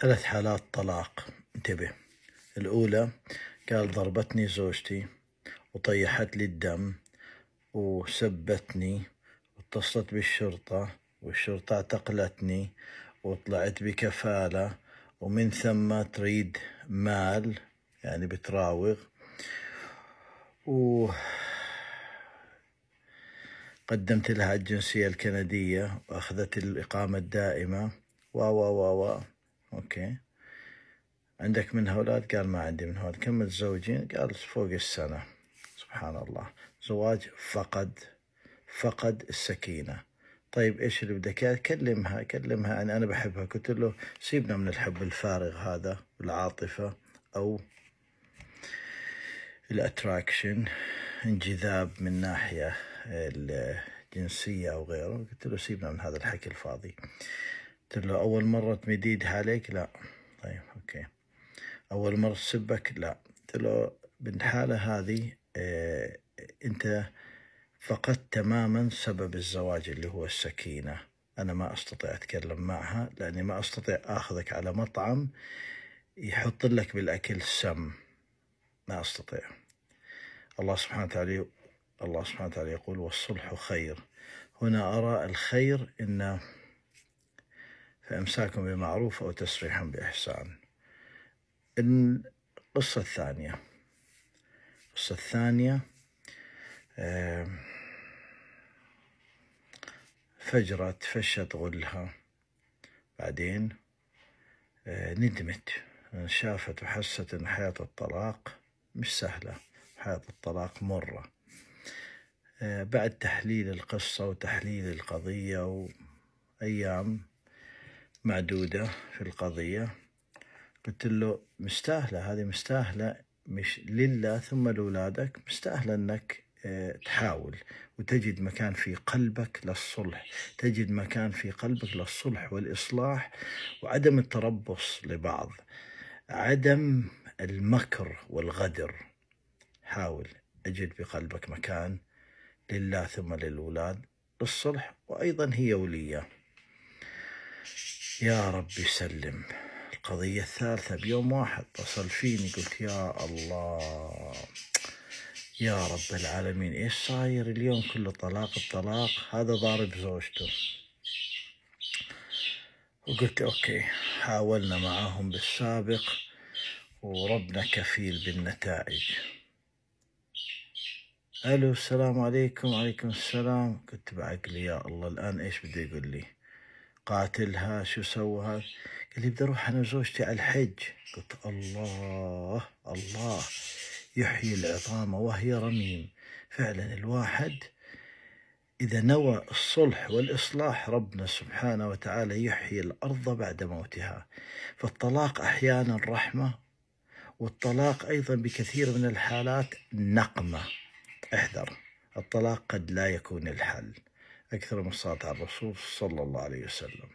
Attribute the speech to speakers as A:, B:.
A: ثلاث حالات طلاق انتبه الأولى قال ضربتني زوجتي وطيحت لي الدم وسبتني واتصلت بالشرطة والشرطة اعتقلتني وطلعت بكفالة ومن ثم تريد مال يعني بتراوغ و قدمت لها الجنسية الكندية وأخذت الإقامة الدائمة و و و و اوكي عندك من اولاد قال ما عندي من اولاد كم متزوجين قال فوق السنه سبحان الله زواج فقد فقد السكينه طيب ايش اللي بدك اياه؟ كلمها كلمها يعني انا بحبها قلت له سيبنا من الحب الفارغ هذا العاطفة او الاتراكشن انجذاب من ناحيه الجنسيه او غيره قلت له سيبنا من هذا الحكي الفاضي قلت له أول مرة تمديد عليك لا طيب أوكي أول مرة تسبك لا قلت له بالحالة هذه اه أنت فقدت تماما سبب الزواج اللي هو السكينة أنا ما أستطيع أتكلم معها لأني ما أستطيع أخذك على مطعم يحط لك بالأكل سم ما أستطيع الله سبحانه وتعالى الله سبحانه وتعالى يقول والصلح خير هنا أرى الخير أنه فإمساك بمعروف أو تسريح بإحسان القصة الثانية القصة الثانية فجرت فشت غلها بعدين آه، ندمت شافت وحست ان حياة الطلاق مش سهلة حياة الطلاق مرة آه، بعد تحليل القصة وتحليل القضية وأيام معدودة في القضية قلت له مستاهلة هذه مستاهلة مش لله ثم لولادك مستاهلة أنك آه، تحاول وتجد مكان في قلبك للصلح تجد مكان في قلبك للصلح والإصلاح وعدم التربص لبعض عدم المكر والغدر حاول أجد بقلبك مكان لله ثم للأولاد للصلح وأيضا هي ولية يا رب يسلم القضية الثالثة بيوم واحد اتصل فيني قلت يا الله يا رب العالمين ايش صاير اليوم كله طلاق الطلاق هذا ضارب زوجته وقلت اوكي حاولنا معاهم بالسابق وربنا كفيل بالنتائج الو السلام عليكم وعليكم السلام كنت بعقلي يا الله الان ايش بده يقول لي قاتلها شو سوى قال لي بدي اروح انا وزوجتي على الحج قلت الله الله يحيي العظام وهي رميم فعلا الواحد إذا نوى الصلح والإصلاح ربنا سبحانه وتعالى يحيي الأرض بعد موتها فالطلاق أحيانا رحمة والطلاق أيضا بكثير من الحالات نقمة احذر الطلاق قد لا يكون الحل أكثر من صلاة على الرسول صلى الله عليه وسلم